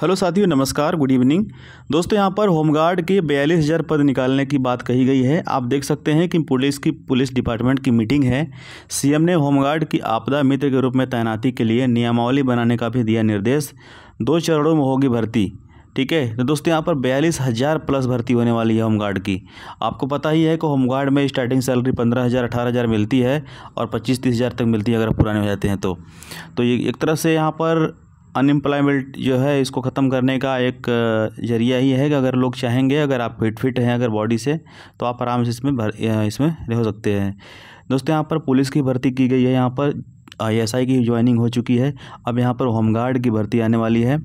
hello साथियों नमस्कार good evening दोस्तों यहाँ पर होमगार्ड के बयालीस हज़ार पद निकालने की बात कही गई है आप देख सकते हैं कि पुलिस की पुलिस डिपार्टमेंट की मीटिंग है सीएम ने होमगार्ड की आपदा मित्र के रूप में तैनाती के लिए नियमावली बनाने का भी दिया निर्देश दो चरणों में होगी भर्ती ठीक है तो दोस्तों यहाँ पर बयालीस हज़ार प्लस भर्ती होने वाली है होमगार्ड की आपको पता ही है कि होमगार्ड में स्टार्टिंग सैलरी पंद्रह हज़ार अठारह हज़ार मिलती है और पच्चीस तीस हज़ार तक मिलती है अगर पुराने हो जाते हैं तो तो ये एक तरह से यहाँ पर अनएम्प्लॉयमेंट जो है इसको ख़त्म करने का एक जरिया ही है कि अगर लोग चाहेंगे अगर आप फिट फिट हैं अगर बॉडी से तो आप आराम से इसमें भर इसमें रह सकते हैं दोस्तों यहाँ पर पुलिस की भर्ती की गई है यहाँ पर आई की ज्वाइनिंग हो चुकी है अब यहाँ पर होमगार्ड की भर्ती आने वाली है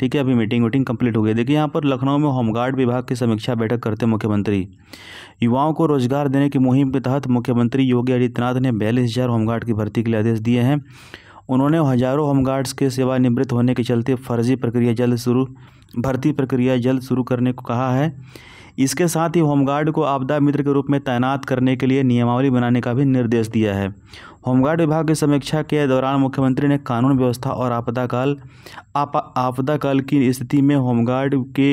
ठीक है अभी मीटिंग वीटिंग कंप्लीट हो गई देखिए यहाँ पर लखनऊ में होमगार्ड विभाग की समीक्षा बैठक करते मुख्यमंत्री युवाओं को रोजगार देने की मुहिम के तहत मुख्यमंत्री योगी आदित्यनाथ ने बयालीस हज़ार होमगार्ड की भर्ती के लिए आदेश दिए हैं उन्होंने हजारों होमगार्ड्स के सेवानिवृत्त होने के चलते फर्जी प्रक्रिया जल्द शुरू भर्ती प्रक्रिया जल्द शुरू करने को कहा है इसके साथ ही होमगार्ड को आपदा मित्र के रूप में तैनात करने के लिए नियमावली बनाने का भी निर्देश दिया है होमगार्ड विभाग की समीक्षा के दौरान मुख्यमंत्री ने कानून व्यवस्था और आपदाकाल आप, आपदाकाल की स्थिति में होमगार्ड के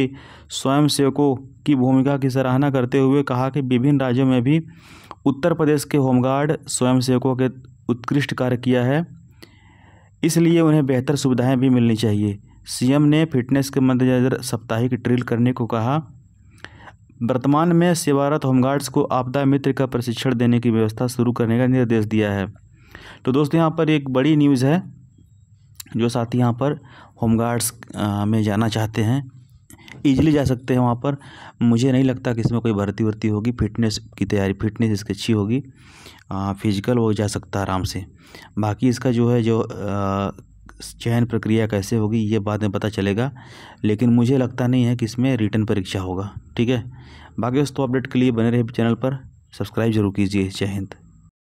स्वयंसेवकों की भूमिका की सराहना करते हुए कहा कि विभिन्न राज्यों में भी उत्तर प्रदेश के होमगार्ड स्वयंसेवकों के उत्कृष्ट कार्य किया है इसलिए उन्हें बेहतर सुविधाएं भी मिलनी चाहिए सीएम ने फिटनेस के मद्देनज़र साप्ताहिक ड्रिल करने को कहा वर्तमान में सेवारत होमगार्ड्स को आपदा मित्र का प्रशिक्षण देने की व्यवस्था शुरू करने का निर्देश दिया है तो दोस्तों यहाँ पर एक बड़ी न्यूज़ है जो साथी यहाँ पर होमगार्ड्स में जाना चाहते हैं ईजिली जा सकते हैं वहाँ पर मुझे नहीं लगता कि इसमें कोई भर्ती वर्ती होगी फिटनेस की तैयारी फिटनेस इसकी अच्छी होगी फिजिकल वो जा सकता है आराम से बाकी इसका जो है जो चयन प्रक्रिया कैसे होगी ये बाद में पता चलेगा लेकिन मुझे लगता नहीं है कि इसमें रिटर्न परीक्षा होगा ठीक है बाकी दोस्तों अपडेट के लिए बने रहे चैनल पर सब्सक्राइब जरूर कीजिए जय हिंद